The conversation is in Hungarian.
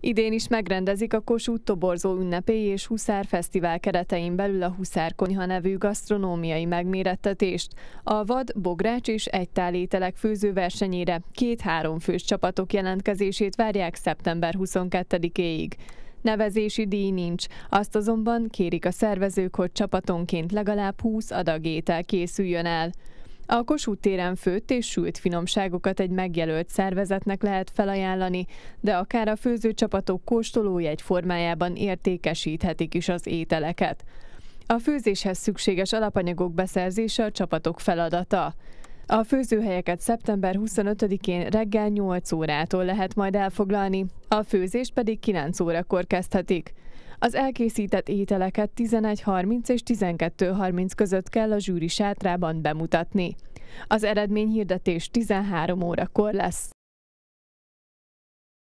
Idén is megrendezik a Kossuth Toborzó ünnepély és Huszár Fesztivál keretein belül a Huszár Konyha nevű gasztronómiai megmérettetést. A vad, bogrács és egytál ételek főzőversenyére két-három fős csapatok jelentkezését várják szeptember 22-éig. Nevezési díj nincs, azt azonban kérik a szervezők, hogy csapatonként legalább 20 adag étel készüljön el. A Kossuth téren főtt és sült finomságokat egy megjelölt szervezetnek lehet felajánlani, de akár a főzőcsapatok egy formájában értékesíthetik is az ételeket. A főzéshez szükséges alapanyagok beszerzése a csapatok feladata. A főzőhelyeket szeptember 25-én reggel 8 órától lehet majd elfoglalni, a főzést pedig 9 órakor kezdhetik. Az elkészített ételeket 11.30 és 12.30 között kell a zsűri sátrában bemutatni. Az eredményhirdetés 13 órakor lesz.